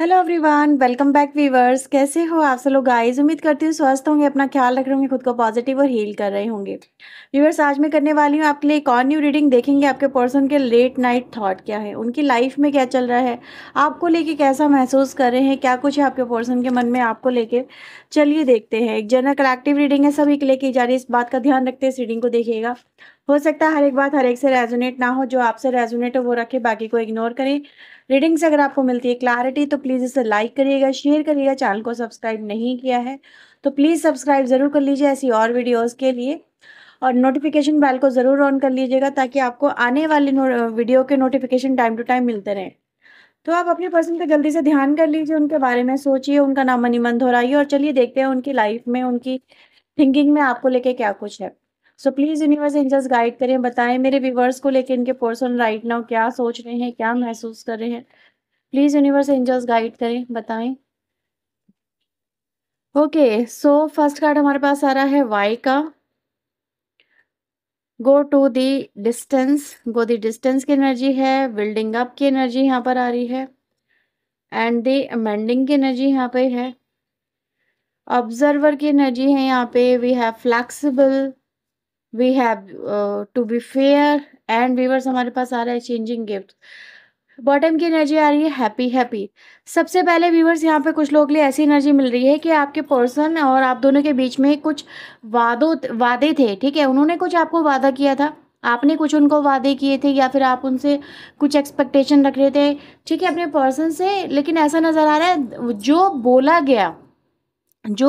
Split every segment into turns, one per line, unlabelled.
hello everyone welcome back viewers कैसे हो आप सब लोग गाइस उम्मीद करती हूँ स्वस्थ होंगे अपना ख्याल रख रहे होंगे खुद को पॉजिटिव और हील कर रहे होंगे वीवर्स आज मैं करने वाली हूँ आपके लिए एक और न्यू रीडिंग देखेंगे आपके पर्सन के लेट नाइट थॉट क्या है उनकी लाइफ में क्या चल रहा है आपको लेके कैसा महसूस कर रहे हैं क्या कुछ है आपके पर्सन के मन में आपको लेके चलिए देखते हैं एक जनरल कलेक्टिव रीडिंग है सभी के लिए की जा रही है इस बात का ध्यान रखते हैं इस रीडिंग को देखिएगा हो सकता है हर एक बात हर एक से रेजोनेट ना हो जो आपसे रेजोनेट हो वो रखे बाकी को इग्नोर करें रीडिंग्स अगर आपको मिलती है क्लैरिटी तो प्लीज़ इसे लाइक करिएगा शेयर करिएगा चैनल को सब्सक्राइब नहीं किया है तो प्लीज़ सब्सक्राइब ज़रूर कर लीजिए ऐसी और वीडियोज़ के लिए और नोटिफिकेशन बेल को ज़रूर ऑन कर लीजिएगा ताकि आपको आने वाली वीडियो के नोटिफिकेशन टाइम टू टाइम मिलते रहें तो आप अपने पर्सन का जल्दी से ध्यान कर लीजिए उनके बारे में सोचिए उनका नाम मनीमन धोराइए और चलिए देखते हैं उनकी लाइफ में उनकी थिंकिंग में आपको लेके क्या कुछ है so please universe angels guide करें बताएं मेरे व्यूवर्स को लेकर इनके पर्सन राइट नाउ क्या सोच रहे हैं क्या महसूस कर रहे हैं प्लीज़ यूनिवर्स एंजल्स गाइड करें बताएं ओके सो फर्स्ट कार्ड हमारे पास आ रहा है वाई का go to the distance go the distance की एनर्जी है बिल्डिंग अप की एनर्जी यहाँ पर आ रही है एंड दी अमेंडिंग की एनर्जी यहाँ पे है ऑब्जर्वर की एनर्जी है यहाँ पे we have flexible we have to be fair and viewers हमारे पास आ रहा है चेंजिंग गिफ्ट बॉटम की एनर्जी आ रही है हैप्पी हैप्पी सबसे पहले व्यूवर्स यहाँ पे कुछ लोग के लिए ऐसी एनर्जी मिल रही है कि आपके पर्सन और आप दोनों के बीच में कुछ वादों वादे थे ठीक है उन्होंने कुछ आपको वादा किया था आपने कुछ उनको वादे किए थे या फिर आप उनसे कुछ एक्सपेक्टेशन रख रहे थे ठीक है अपने पर्सन से लेकिन ऐसा नज़र आ रहा है जो बोला गया जो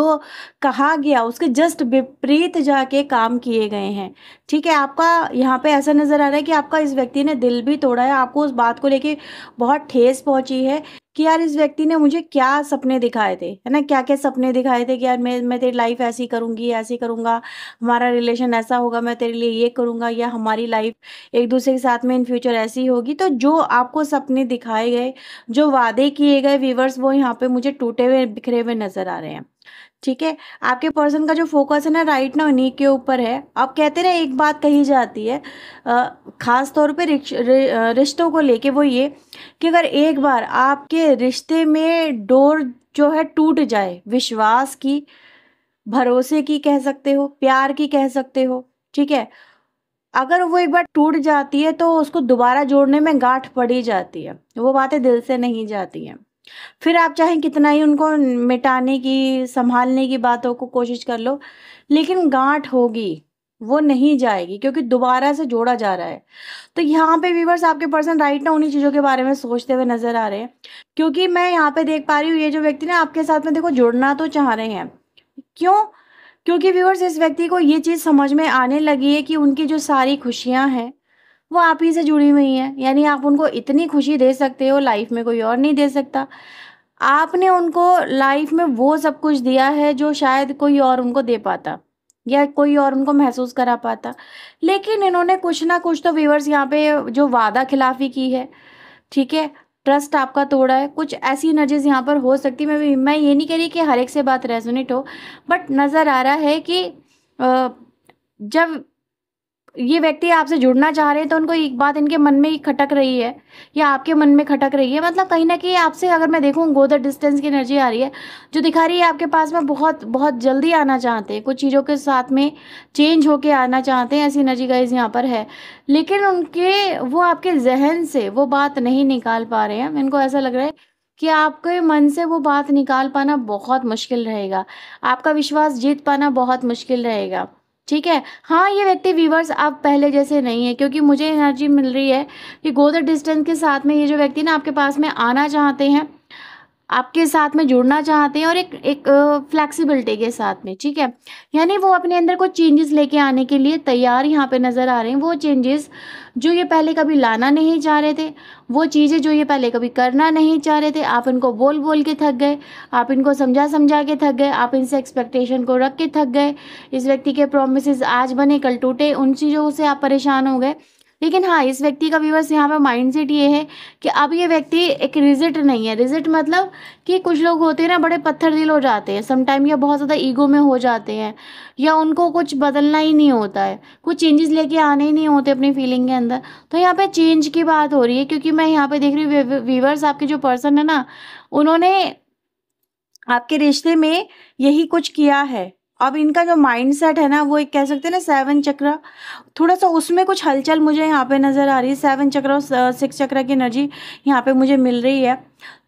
कहा गया उसके जस्ट विपरीत जाके काम किए गए हैं ठीक है आपका यहाँ पे ऐसा नज़र आ रहा है कि आपका इस व्यक्ति ने दिल भी तोड़ा है आपको उस बात को लेके बहुत ठेस पहुँची है कि यार इस व्यक्ति ने मुझे क्या सपने दिखाए थे है ना क्या क्या सपने दिखाए थे कि यार मैं मैं तेरी लाइफ ऐसी करूँगी ऐसी करूँगा हमारा रिलेशन ऐसा होगा मैं तेरे लिए ये करूँगा या हमारी लाइफ एक दूसरे के साथ में इन फ्यूचर ऐसी होगी तो जो आपको सपने दिखाए गए जो वादे किए गए व्यूवर्स वो यहाँ पर मुझे टूटे हुए बिखरे हुए नज़र आ रहे हैं ठीक है आपके पर्सन का जो फोकस है ना राइट ना उन्हीं के ऊपर है आप कहते ना एक बात कही जाती है खास तौर पे रिश्तों को लेके वो ये कि अगर एक बार आपके रिश्ते में डोर जो है टूट जाए विश्वास की भरोसे की कह सकते हो प्यार की कह सकते हो ठीक है अगर वो एक बार टूट जाती है तो उसको दोबारा जोड़ने में गांठ पड़ी जाती है वो बातें दिल से नहीं जाती हैं फिर आप चाहे कितना ही उनको मिटाने की संभालने की बातों को कोशिश कर लो लेकिन गांठ होगी वो नहीं जाएगी क्योंकि दोबारा से जोड़ा जा रहा है तो यहाँ पे व्यूवर्स आपके पर्सन राइट ना उन्हीं चीज़ों के बारे में सोचते हुए नज़र आ रहे हैं क्योंकि मैं यहाँ पे देख पा रही हूँ ये जो व्यक्ति ना आपके साथ में देखो जुड़ना तो चाह रहे हैं क्यों क्योंकि व्यूवर्स इस व्यक्ति को ये चीज़ समझ में आने लगी है कि उनकी जो सारी खुशियाँ हैं वो आप ही से जुड़ी हुई हैं यानी आप उनको इतनी खुशी दे सकते हो लाइफ में कोई और नहीं दे सकता आपने उनको लाइफ में वो सब कुछ दिया है जो शायद कोई और उनको दे पाता या कोई और उनको महसूस करा पाता लेकिन इन्होंने कुछ ना कुछ तो व्यूवर्स यहाँ पे जो वादा खिलाफी की है ठीक है ट्रस्ट आपका तोड़ा है कुछ ऐसी नजर्स यहाँ पर हो सकती मैं मैं मैं ये नहीं कह रही कि हर एक से बात रेजोनेट हो बट नज़र आ रहा है कि जब ये व्यक्ति आपसे जुड़ना चाह रहे हैं तो उनको एक बात इनके मन में ही खटक रही है या आपके मन में खटक रही है मतलब कहीं ना कहीं आपसे अगर मैं देखूँ गो द डिस्टेंस की एनर्जी आ रही है जो दिखा रही है आपके पास में बहुत बहुत जल्दी आना चाहते हैं कुछ चीज़ों के साथ में चेंज होके आना चाहते हैं ऐसी एनर्जी गाइज यहाँ पर है लेकिन उनके वो आपके जहन से वो बात नहीं निकाल पा रहे हैं इनको ऐसा लग रहा है कि आपके मन से वो बात निकाल पाना बहुत मुश्किल रहेगा आपका विश्वास जीत पाना बहुत मुश्किल रहेगा ठीक है हाँ ये व्यक्ति वीवर्स आप पहले जैसे नहीं है क्योंकि मुझे एनर्जी मिल रही है कि गो द डिस्टेंस के साथ में ये जो व्यक्ति ना आपके पास में आना चाहते हैं आपके साथ में जुड़ना चाहते हैं और एक एक फ्लेक्सिबिलिटी के साथ में ठीक है यानी वो अपने अंदर कुछ चेंजेस लेके आने के लिए तैयार यहाँ पे नज़र आ रहे हैं वो चेंजेस जो ये पहले कभी लाना नहीं चाह रहे थे वो चीज़ें जो ये पहले कभी करना नहीं चाह रहे थे आप इनको बोल बोल के थक गए आप इनको समझा समझा के थक गए आप इनसे एक्सपेक्टेशन को रख के थक गए इस व्यक्ति के प्रोमिस आज बने कल टूटे उन चीज़ों से आप परेशान हो गए लेकिन हाँ इस व्यक्ति का व्यूवर्स यहाँ पर माइंड सेट ये है कि अब ये व्यक्ति एक रिजिट नहीं है रिजिट मतलब कि कुछ लोग होते हैं ना बड़े पत्थर दिल हो जाते हैं समटाइम या बहुत ज़्यादा ईगो में हो जाते हैं या उनको कुछ बदलना ही नहीं होता है कुछ चेंजेस लेके आने ही नहीं होते अपनी फीलिंग के अंदर तो यहाँ पर चेंज की बात हो रही है क्योंकि मैं यहाँ पर देख रही हूँ व्यूवर्स आपके जो पर्सन है ना उन्होंने आपके रिश्ते में यही कुछ किया है अब इनका जो माइंड सेट है ना वो एक कह सकते हैं ना सेवन चक्र थोड़ा सा उसमें कुछ हलचल मुझे यहाँ पे नज़र आ रही है सेवन चक्र और सिक्स चक्र की एनर्जी यहाँ पे मुझे मिल रही है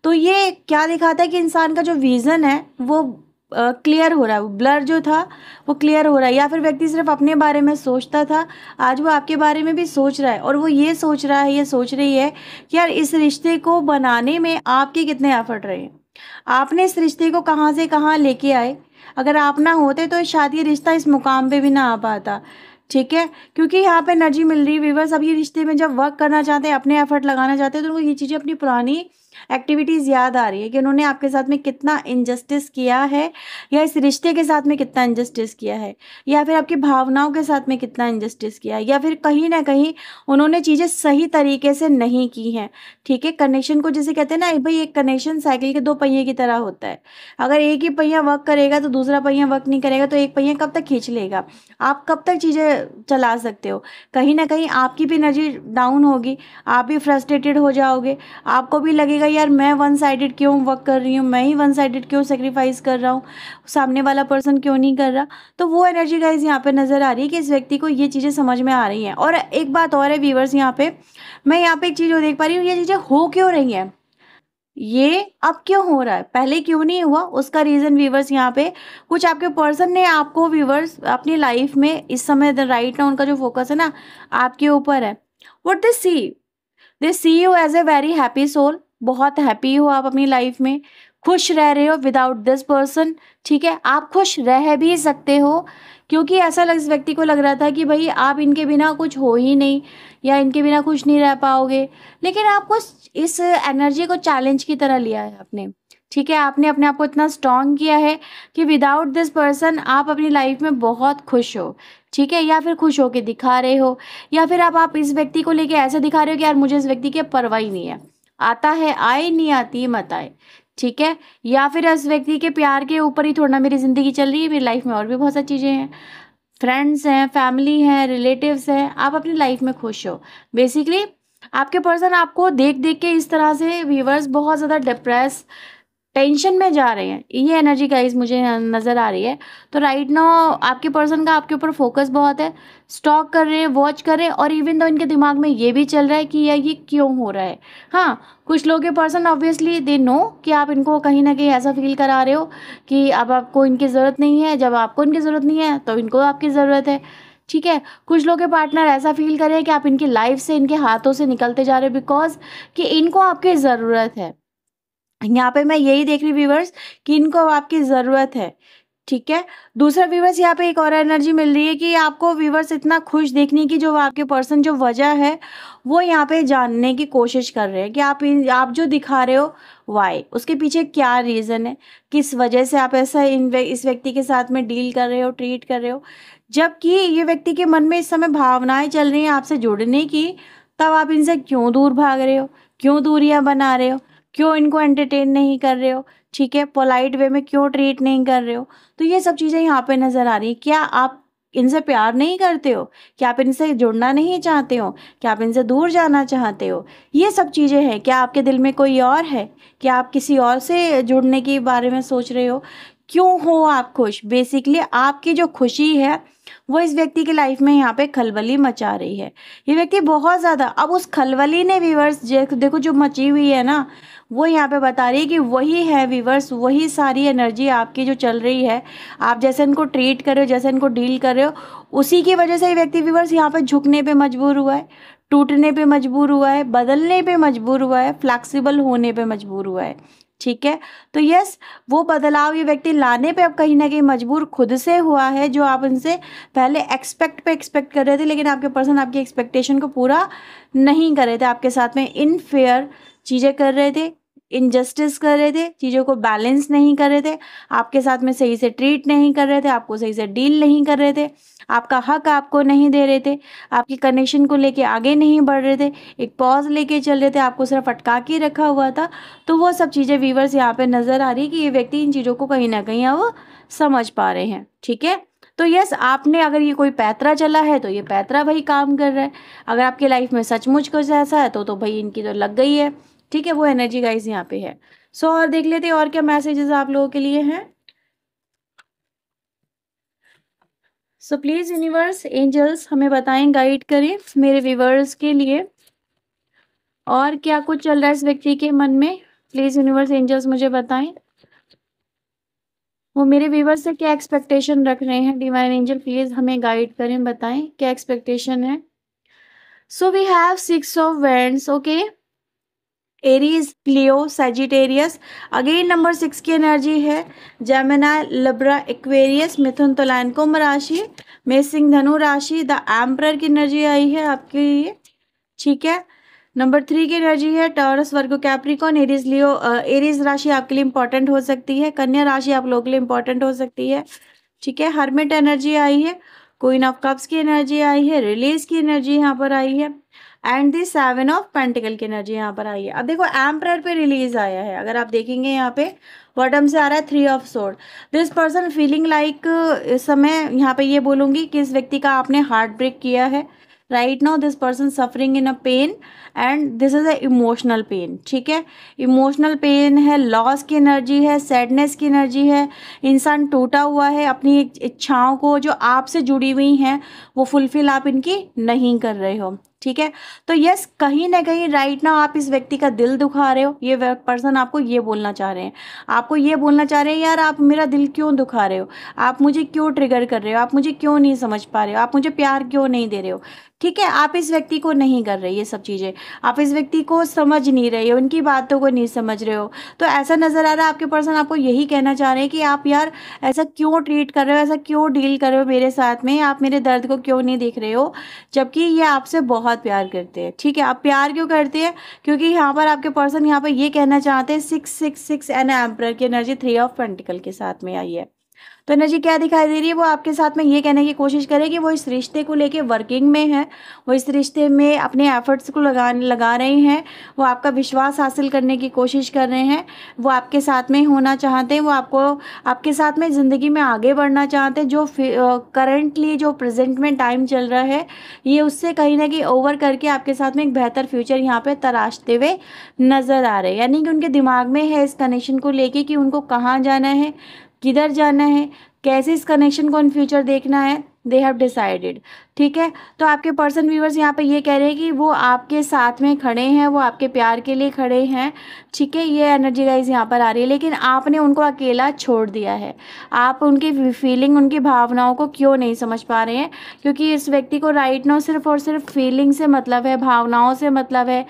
तो ये क्या दिखाता है कि इंसान का जो विज़न है वो क्लियर हो रहा है ब्लर जो था वो क्लियर हो रहा है या फिर व्यक्ति सिर्फ अपने बारे में सोचता था आज वो आपके बारे में भी सोच रहा है और वो ये सोच रहा है ये सोच रही है कि यार इस रिश्ते को बनाने में आपके कितने एफर्ट रहे आपने इस रिश्ते को कहाँ से कहाँ लेके आए अगर आप ना होते तो शायद रिश्ता इस मुकाम पे भी ना आ पाता ठीक है क्योंकि यहाँ पे एनर्जी मिल रही है व्यूवर्स अब ये रिश्ते में जब वर्क करना चाहते हैं अपने एफर्ट लगाना चाहते हैं तो उनको ये चीज़ें अपनी पुरानी एक्टिविटीज़ याद आ रही है कि उन्होंने आपके साथ में कितना इनजस्टिस किया है या इस रिश्ते के साथ में कितना इनजस्टिस किया है या फिर आपकी भावनाओं के साथ में कितना इनजस्टिस किया है या फिर कहीं ना कहीं उन्होंने चीज़ें सही तरीके से नहीं की हैं ठीक है कनेक्शन को जैसे कहते हैं ना भाई एक कनेक्शन साइकिल के दो पहिए की तरह होता है अगर एक ही पहिया वर्क करेगा तो दूसरा पहिया वर्क नहीं करेगा तो एक पहिया कब तक खींच लेगा आप कब तक चीज़ें चला सकते हो कहीं ना कहीं आपकी भी एनर्जी डाउन होगी आप भी फ्रस्ट्रेटेड हो जाओगे आपको भी लगेगा लगेगा यार मैं वन साइडेड क्यों वर्क कर रही हूँ मैं ही वन साइडेड क्यों सेक्रीफाइस कर रहा हूँ सामने वाला पर्सन क्यों नहीं कर रहा तो वो एनर्जी का इस यहाँ पर नज़र आ रही है कि इस व्यक्ति को ये चीज़ें समझ में आ रही हैं और एक बात और है व्यूवर्स यहाँ पर मैं यहाँ पर एक चीज़ देख पा रही हूँ ये चीज़ें हो क्यों रही हैं ये अब क्यों हो रहा है पहले क्यों नहीं हुआ उसका रीज़न व्यूवर्स यहाँ पे कुछ आपके पर्सन ने आपको व्यूवर्स अपनी लाइफ में इस समय राइट ना उनका जो फोकस है ना आपके ऊपर है what they see they see you as a very happy soul बहुत हैप्पी हो आप अपनी लाइफ में खुश रह रहे हो विदाउट दिस पर्सन ठीक है आप खुश रह भी सकते हो क्योंकि ऐसा लग व्यक्ति को लग रहा था कि भाई आप इनके बिना कुछ हो ही नहीं या इनके बिना खुश नहीं रह पाओगे लेकिन आपको इस एनर्जी को चैलेंज की तरह लिया है आपने ठीक है आपने अपने आप को इतना स्ट्रांग किया है कि विदाउट दिस पर्सन आप अपनी लाइफ में बहुत खुश हो ठीक है या फिर खुश हो के दिखा रहे हो या फिर आप आप इस व्यक्ति को लेके ऐसे दिखा रहे हो कि यार मुझे इस व्यक्ति की परवाह ही नहीं है आता है आए नहीं आती मत आए ठीक है या फिर उस व्यक्ति के प्यार के ऊपर ही थोड़ा मेरी ज़िंदगी चल रही है मेरी लाइफ में और भी बहुत सारी चीज़ें हैं फ्रेंड्स हैं फैमिली हैं रिलेटिव्स हैं आप अपनी लाइफ में खुश हो बेसिकली आपके पर्सन आपको देख देख के इस तरह से व्यूवर्स बहुत ज़्यादा डिप्रेस टेंशन में जा रहे हैं ये एनर्जी गाइस मुझे नज़र आ रही है तो राइट नो आपके पर्सन का आपके ऊपर फोकस बहुत है स्टॉक कर रहे हैं वॉच कर रहे हैं और इवन तो इनके दिमाग में ये भी चल रहा है कि यह ये क्यों हो रहा है हाँ कुछ लोग के पर्सन ऑब्वियसली दे नो कि आप इनको कहीं ना कहीं ऐसा फील करा रहे हो कि अब आपको इनकी ज़रूरत नहीं है जब आपको इनकी ज़रूरत नहीं है तो इनको आपकी ज़रूरत है ठीक है कुछ लोग के पार्टनर ऐसा फील करें कि आप इनकी लाइफ से इनके हाथों से निकलते जा रहे हो बिकॉज कि इनको आपकी ज़रूरत है यहाँ पे मैं यही देख रही व्यूवर्स कि इनको अब आपकी ज़रूरत है ठीक है दूसरा व्यूवर्स यहाँ पे एक और एनर्जी मिल रही है कि आपको व्यूवर्स इतना खुश देखने की जो आपके पर्सन जो वजह है वो यहाँ पे जानने की कोशिश कर रहे हैं कि आप आप जो दिखा रहे हो वाई उसके पीछे क्या रीज़न है किस वजह से आप ऐसा इन इस व्यक्ति के साथ में डील कर रहे हो ट्रीट कर रहे हो जबकि ये व्यक्ति के मन में इस समय भावनाएँ चल रही हैं आपसे जुड़ने की तब आप इनसे क्यों दूर भाग रहे हो क्यों दूरियाँ बना रहे हो क्यों इनको एंटरटेन नहीं कर रहे हो ठीक है पोलाइट वे में क्यों ट्रीट नहीं कर रहे हो तो ये सब चीज़ें यहाँ पे नज़र आ रही है क्या आप इनसे प्यार नहीं करते हो क्या आप इनसे जुड़ना नहीं चाहते हो क्या आप इनसे दूर जाना चाहते हो ये सब चीज़ें हैं क्या आपके दिल में कोई और है क्या आप किसी और से जुड़ने के बारे में सोच रहे हो क्यों हो आप खुश बेसिकली आपकी जो खुशी है वो इस व्यक्ति की लाइफ में यहाँ पे खलबली मचा रही है ये व्यक्ति बहुत ज़्यादा अब उस खलबली ने वीवर्स देखो जो मची हुई है ना वो यहाँ पे बता रही है कि वही है वीवर्स वही सारी एनर्जी आपकी जो चल रही है आप जैसे इनको ट्रीट कर रहे हो जैसे इनको डील कर रहे हो उसी की वजह से ये व्यक्ति वीवर्स यहाँ पे झुकने पे मजबूर हुआ है टूटने पे मजबूर हुआ है बदलने पे मजबूर हुआ है फ्लैक्सिबल होने पे मजबूर हुआ है ठीक है तो यस वो बदलाव ये व्यक्ति लाने पे अब कहीं ना कहीं मजबूर खुद से हुआ है जो आप उनसे पहले एक्सपेक्ट पे एक्सपेक्ट कर रहे थे लेकिन आपके पर्सन आपकी एक्सपेक्टेशन को पूरा नहीं कर रहे थे आपके साथ में इनफेयर चीज़ें कर रहे थे इनजस्टिस कर रहे थे चीज़ों को बैलेंस नहीं कर रहे थे आपके साथ में सही से ट्रीट नहीं कर रहे थे आपको सही से डील नहीं कर रहे थे आपका हक आपको नहीं दे रहे थे आपकी कनेक्शन को लेके आगे नहीं बढ़ रहे थे एक पॉज लेके चल रहे थे आपको सिर्फ अटका के रखा हुआ था तो वो सब चीज़ें व्यूवर्स यहाँ पे नज़र आ रही कि ये व्यक्ति इन चीज़ों को कहीं ना कहीं अब समझ पा रहे हैं ठीक है तो यस आपने अगर ये कोई पैतरा चला है तो ये पैतरा भाई काम कर रहा है अगर आपके लाइफ में सचमुच कुछ ऐसा है तो तो भाई इनकी तो लग गई है ठीक है वो एनर्जी गाइज यहाँ पे है सो so, और देख लेते हैं और क्या मैसेजेस आप लोगों के लिए हैं सो प्लीज यूनिवर्स एंजल्स हमें बताएं गाइड करें मेरे व्यूवर्स के लिए और क्या कुछ चल रहा है इस व्यक्ति के मन में प्लीज यूनिवर्स एंजल्स मुझे बताएं वो मेरे व्यूवर्स से क्या एक्सपेक्टेशन रख रहे हैं डिवाइन एंजल प्लीज हमें गाइड करें बताएं क्या एक्सपेक्टेशन है so we have six of wands okay Aries Leo Sagittarius again number six की एनर्जी है जेमिना लिब्रा एक्वेरियस मिथुन तुलायन कुंभ राशि मेसिंग धनु राशि द एम्प्रर की एनर्जी आई है आपके लिए ठीक है नंबर थ्री की एनर्जी है Taurus Virgo Capricorn Aries Leo Aries राशि आपके लिए इंपॉर्टेंट हो सकती है कन्या राशि आप लोगों के लिए इंपॉर्टेंट हो सकती है ठीक है हर्मिट एनर्जी आई है क्वीन ऑफ कप्स की एनर्जी आई है रिलीज की एनर्जी यहाँ पर आई है and the seven of pentacle की एनर्जी यहाँ पर आई है अब देखो एम्प्रेयर पे रिलीज आया है अगर आप देखेंगे यहाँ पे बॉटम से आ रहा है three of sword this person feeling like इस समय यहाँ पे ये बोलूँगी कि इस व्यक्ति का आपने हार्ट ब्रेक किया है right now this person suffering in a pain and this is a emotional pain ठीक है इमोशनल पेन है लॉस की एनर्जी है सैडनेस की एनर्जी है इंसान टूटा हुआ है अपनी इच्छाओं को जो आपसे जुड़ी हुई हैं वो फुलफिल आप इनकी नहीं कर रहे हो ठीक है तो यस कहीं ना कहीं राइट ना आप इस व्यक्ति का दिल दुखा रहे हो ये पर्सन आपको ये बोलना चाह रहे हैं आपको ये बोलना चाह रहे हैं यार आप मेरा दिल क्यों दुखा रहे हो आप मुझे क्यों ट्रिगर कर रहे हो आप मुझे क्यों नहीं समझ पा रहे हो आप मुझे प्यार क्यों नहीं दे रहे हो ठीक है आप इस व्यक्ति को नहीं कर रहे ये सब चीज़ें आप इस व्यक्ति को समझ नहीं रहे हो उनकी बातों को नहीं समझ रहे हो तो ऐसा नज़र आ रहा है आपके पर्सन आपको यही कहना चाह रहे हैं कि आप यार ऐसा क्यों ट्रीट कर रहे हो ऐसा क्यों डील कर रहे हो मेरे साथ में आप मेरे दर्द को क्यों नहीं देख रहे हो जबकि ये आपसे बहुत बहुत प्यार करते हैं ठीक है आप प्यार क्यों करते हैं क्योंकि यहाँ पर आपके पर्सन यहाँ पर ये कहना चाहते हैं six six six an emperor की एनर्जी थ्री ऑफ पेंटिकल के साथ में आई है तो एनर्जी क्या दिखाई दे रही है वो आपके साथ में ये कहने की कोशिश करे कि वो इस रिश्ते को लेके वर्किंग में है वो इस रिश्ते में अपने एफर्ट्स को लगा लगा रहे हैं वो आपका विश्वास हासिल करने की कोशिश कर रहे हैं वो आपके साथ में होना चाहते हैं वो आपको आपके साथ में ज़िंदगी में आगे बढ़ना चाहते हैं जो करंटली जो प्रेजेंट में टाइम चल रहा है ये उससे कहीं ना कहीं ओवर करके आपके साथ में एक बेहतर फ्यूचर यहाँ पर तराशते हुए नज़र आ रहे हैं यानी कि उनके दिमाग में है इस कनेक्शन को लेके कि उनको कहाँ जाना है किधर जाना है कैसे इस कनेक्शन को इन फ्यूचर देखना है दे हैव डिसाइडेड ठीक है तो आपके पर्सन व्यूवर्स यहाँ पे ये कह रहे हैं कि वो आपके साथ में खड़े हैं वो आपके प्यार के लिए खड़े हैं ठीक है ये एनर्जी गाइज यहाँ पर आ रही है लेकिन आपने उनको अकेला छोड़ दिया है आप उनकी फीलिंग उनकी भावनाओं को क्यों नहीं समझ पा रहे हैं क्योंकि इस व्यक्ति को राइट नो सिर्फ और सिर्फ फीलिंग से मतलब है भावनाओं से मतलब है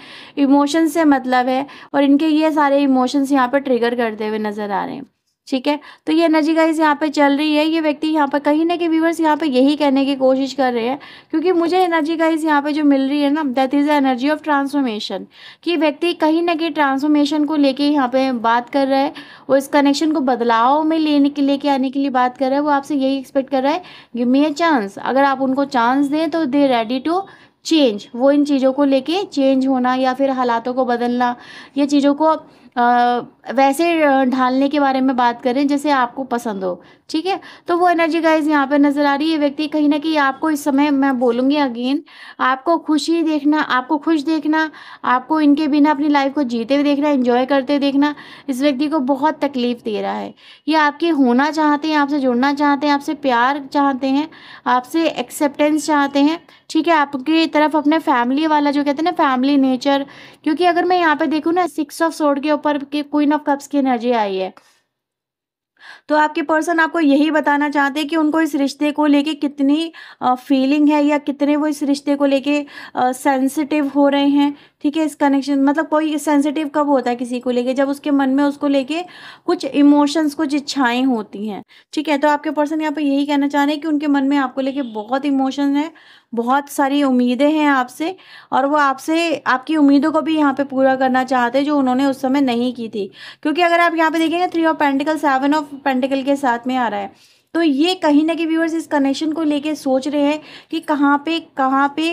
इमोशन से मतलब है और इनके ये सारे इमोशंस यहाँ पर ट्रिगर करते हुए नज़र आ रहे हैं ठीक है तो ये एनर्जी गाइस यहाँ पे चल रही है ये व्यक्ति यहाँ पर कहीं ना कहीं व्यूवर्स यहाँ पे यही कहने की कोशिश कर रहे हैं क्योंकि मुझे एनर्जी गाइस यहाँ पे जो मिल रही है ना that is the energy of transformation कि व्यक्ति कहीं ना कहीं ट्रांसफॉर्मेशन को लेके यहाँ पे बात कर रहा है वो इस कनेक्शन को बदलाव में लेने के लेके आने के लिए बात कर रहा है वो आपसे यही एक्सपेक्ट कर रहा है गिव मी ए चांस अगर आप उनको चांस दें तो दे रेडी टू चेंज वो इन चीज़ों को लेके चेंज होना या फिर हालातों को बदलना या चीज़ों को वैसे ढालने के बारे में बात करें जैसे आपको पसंद हो ठीक है तो वो एनर्जी गाइज यहाँ पे नजर आ रही है व्यक्ति कहीं ना कहीं आपको इस समय मैं बोलूंगी अगेन आपको खुशी देखना आपको खुश देखना आपको इनके बिना अपनी लाइफ को जीते हुए देखना इन्जॉय करते देखना इस व्यक्ति को बहुत तकलीफ दे रहा है ये आपके होना चाहते हैं आपसे जुड़ना चाहते हैं आपसे प्यार चाहते हैं आपसे एक्सेप्टेंस चाहते हैं ठीक है आपकी तरफ अपने फैमिली वाला जो कहते हैं ना फैमिली नेचर क्योंकि अगर मैं यहाँ पे देखूँ ना सिक्स ऑफ सोड के ऊपर के क्वीन ऑफ कप्स की एनर्जी आई है तो आपके पर्सन आपको यही बताना चाहते हैं कि उनको इस रिश्ते को लेके कितनी फीलिंग है या कितने वो इस रिश्ते को लेके सेंसिटिव हो रहे हैं ठीक है इस कनेक्शन मतलब कोई सेंसिटिव कब होता है किसी को लेके जब उसके मन में उसको लेके कुछ इमोशंस कुछ इच्छाएं होती हैं ठीक है तो आपके पर्सन यहाँ पर यही कहना चाह रहे हैं कि उनके मन में आपको लेके बहुत इमोशन है बहुत सारी उम्मीदें हैं आपसे और वो आपसे आपकी उम्मीदों को भी यहाँ पे पूरा करना चाहते हैं जो उन्होंने उस समय नहीं की थी क्योंकि अगर आप यहाँ पे देखेंगे three of pentacle seven of pentacle के साथ में आ रहा है तो ये कहीं ना कहीं व्यूअर्स इस कनेक्शन को लेके सोच रहे हैं कि कहाँ पे कहाँ पे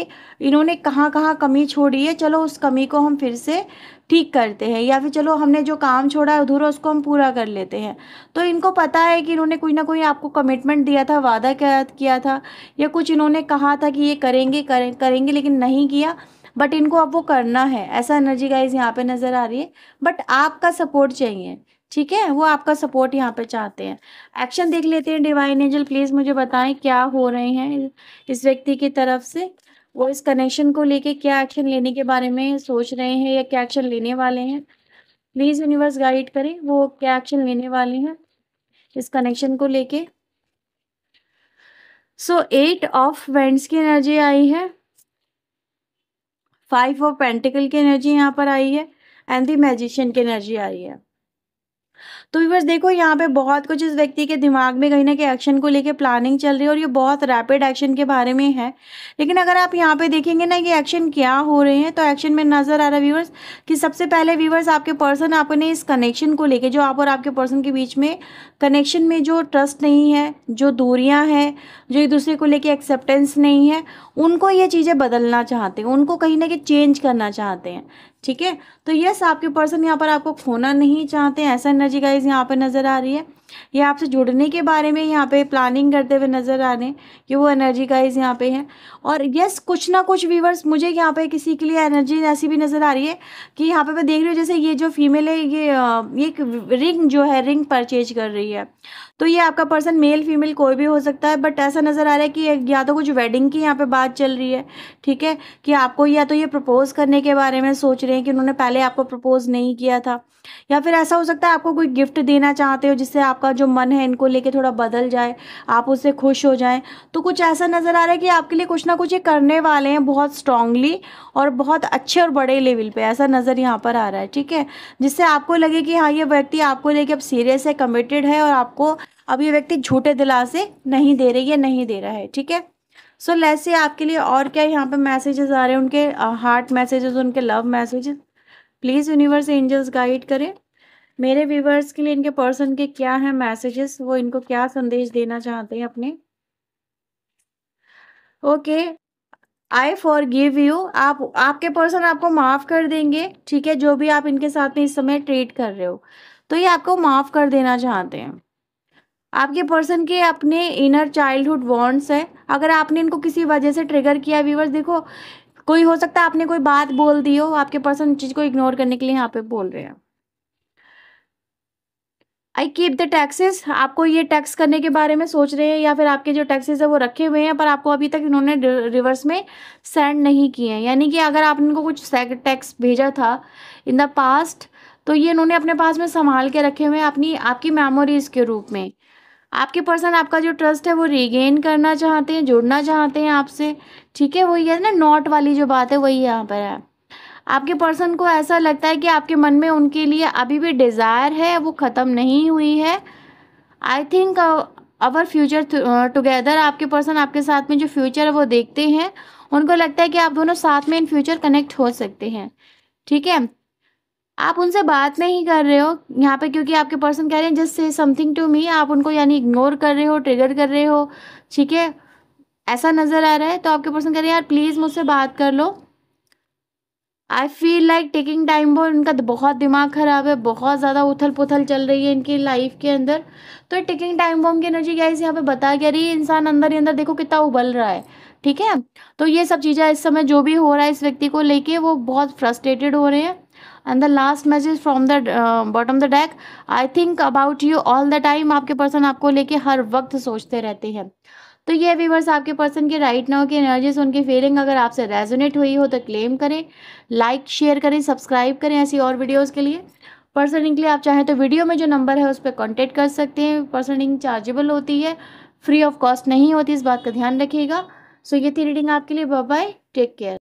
इन्होंने कहाँ कहाँ कमी छोड़ी है चलो उस कमी को हम फिर से ठीक करते हैं या फिर चलो हमने जो काम छोड़ा है अधूरा उसको हम पूरा कर लेते हैं तो इनको पता है कि इन्होंने कोई ना कोई आपको कमिटमेंट दिया था वादा किया था या कुछ इन्होंने कहा था कि ये करेंगे करें, करेंगे लेकिन नहीं किया बट इनको अब वो करना है ऐसा एनर्जी गाइज यहाँ पे नज़र आ रही है बट आपका सपोर्ट चाहिए ठीक है वो आपका सपोर्ट यहाँ पे चाहते हैं एक्शन देख लेते हैं डिवाइन एंजल प्लीज़ मुझे बताएं क्या हो रहे हैं इस व्यक्ति की तरफ से वो इस कनेक्शन को लेके क्या एक्शन लेने के बारे में सोच रहे हैं या क्या एक्शन लेने वाले हैं प्लीज़ यूनिवर्स गाइड करें वो क्या एक्शन लेने वाले हैं इस कनेक्शन को लेके सो एट ऑफ वेंट्स की एनर्जी आई है फाइव ऑफ पेंटिकल की एनर्जी यहाँ पर आई है एंड दी मैजिशियन की एनर्जी आई है तो व्यूवर्स देखो यहाँ पे बहुत कुछ इस व्यक्ति के दिमाग में कहीं ना कहीं एक्शन को लेके प्लानिंग चल रही है और ये बहुत रैपिड एक्शन के बारे में है लेकिन अगर आप यहाँ पे देखेंगे ना ये एक्शन क्या हो रहे हैं तो एक्शन में नज़र आ रहा है व्यूवर्स कि सबसे पहले व्यूवर्स आपके पर्सन आपने इस कनेक्शन को लेके जो आप और आपके पर्सन के बीच में कनेक्शन में जो ट्रस्ट नहीं है जो दूरियाँ हैं जो एक दूसरे को लेकर एक्सेप्टेंस नहीं है उनको ये चीज़ें बदलना चाहते हैं उनको कहीं ना कहीं चेंज करना चाहते हैं ठीक है तो यस आपके पर्सन यहाँ पर आपको खोना नहीं चाहते ऐसा एनर्जी गाइज यहाँ पर नज़र आ रही है ये आपसे जुड़ने के बारे में यहाँ पे प्लानिंग करते हुए नज़र आ रहे हैं कि वो एनर्जी गाइज यहाँ पे है और यस कुछ ना कुछ व्यूवर्स मुझे यहाँ पे किसी के लिए एनर्जी ऐसी भी नज़र आ रही है कि यहाँ पे मैं देख रही हूँ जैसे ये जो फीमेल है ये ये एक रिंग जो है रिंग परचेज कर रही है तो ये आपका पर्सन मेल फीमेल कोई भी हो सकता है बट ऐसा नज़र आ रहा है कि या तो कुछ वेडिंग की यहाँ पे बात चल रही है ठीक है कि आपको या तो ये प्रपोज़ करने के बारे में सोच रहे हैं कि उन्होंने पहले आपको प्रपोज़ नहीं किया था या फिर ऐसा हो सकता है आपको कोई गिफ्ट देना चाहते हो जिससे आपका जो मन है इनको लेके थोड़ा बदल जाए आप उससे खुश हो जाए तो कुछ ऐसा नज़र आ रहा है कि आपके लिए कुछ ना कुछ ये करने वाले हैं बहुत स्ट्रांगली और बहुत अच्छे और बड़े लेवल पे ऐसा नज़र यहाँ पर आ रहा है ठीक है जिससे आपको लगे कि हाँ ये व्यक्ति आपको लेके अब सीरियस है कमिटेड है और आपको अब ये व्यक्ति झूठे दिलासे नहीं दे रही है नहीं दे रहा है ठीक है सो so, लैसे आपके लिए और क्या यहाँ पर मैसेजेस आ रहे हैं उनके हार्ट uh, मैसेजेस उनके love messages please universe angels guide करें मेरे व्यूवर्स के लिए इनके पर्सन के क्या हैं मैसेजेस वो इनको क्या संदेश देना चाहते हैं अपने okay I forgive you आप आपके पर्सन आपको माफ़ कर देंगे ठीक है जो भी आप इनके साथ में इस समय ट्रीट कर रहे हो तो ये आपको माफ़ कर देना चाहते हैं आपके पर्सन के अपने इनर चाइल्डहुड वॉन्ट्स है अगर आपने इनको किसी वजह से ट्रिगर किया व्यूवर्स देखो कोई हो सकता है आपने कोई बात बोल दी हो आपके पर्सन चीज़ को इग्नोर करने के लिए यहाँ पे बोल रहे हैं आई कीप द टैक्सेस आपको ये टैक्स करने के बारे में सोच रहे हैं या फिर आपके जो टैक्सेस है वो रखे हुए हैं पर आपको अभी तक इन्होंने रिवर्स में सेंड नहीं किए हैं यानी कि अगर आप इनको कुछ टैक्स भेजा था इन द पास्ट तो ये इन्होंने अपने पास में संभाल के रखे हुए हैं अपनी आपकी मेमोरीज़ के रूप में आपके पर्सन आपका जो ट्रस्ट है वो रिगेन करना चाहते हैं जुड़ना चाहते हैं आपसे ठीक है वही है ना नॉट वाली जो बात है वही यहाँ पर है आपके पर्सन को ऐसा लगता है कि आपके मन में उनके लिए अभी भी डिज़ायर है वो ख़त्म नहीं हुई है I think our future together आपके पर्सन आपके साथ में जो फ्यूचर है वो देखते हैं उनको लगता है कि आप दोनों साथ में इन फ्यूचर कनेक्ट हो सकते हैं ठीक है आप उनसे बात नहीं कर रहे हो यहाँ पे क्योंकि आपके पर्सन कह रहे हैं just say something to me आप उनको यानी इग्नोर कर रहे हो ट्रिगर कर रहे हो ठीक है ऐसा नज़र आ रहा है तो आपके पर्सन कह रहे हैं यार प्लीज़ मुझसे बात कर लो I feel like taking time board इनका बहुत दिमाग ख़राब है बहुत ज़्यादा उथल पुथल चल रही है इनकी लाइफ के अंदर तो टेकिंग टाइम बॉम की एनर्जी क्या यहाँ पे बताया गया रही इंसान अंदर ही अंदर देखो कितना उबल रहा है ठीक है तो ये सब चीज़ें इस समय जो भी हो रहा है इस व्यक्ति को लेके वो बहुत फ्रस्ट्रेटेड हो रहे हैं and the last message from the bottom the deck I think about you all the time आपके पर्सन आपको लेके हर वक्त सोचते रहते हैं तो ये व्यूवर्स आपके पर्सन के राइट नाउ की एनर्जीज उनकी फीलिंग अगर आपसे रेजोनेट हुई हो तो क्लेम करें लाइक शेयर करें सब्सक्राइब करें ऐसी और वीडियोज़ के लिए पर्सनिंग के लिए आप चाहें तो वीडियो में जो नंबर है उस पर कॉन्टेक्ट कर सकते हैं पर्सनिंग चार्जेबल होती है फ्री ऑफ कॉस्ट नहीं होती इस बात का ध्यान रखिएगा सो so, ये थी रीडिंग आपके लिए बाय टेक केयर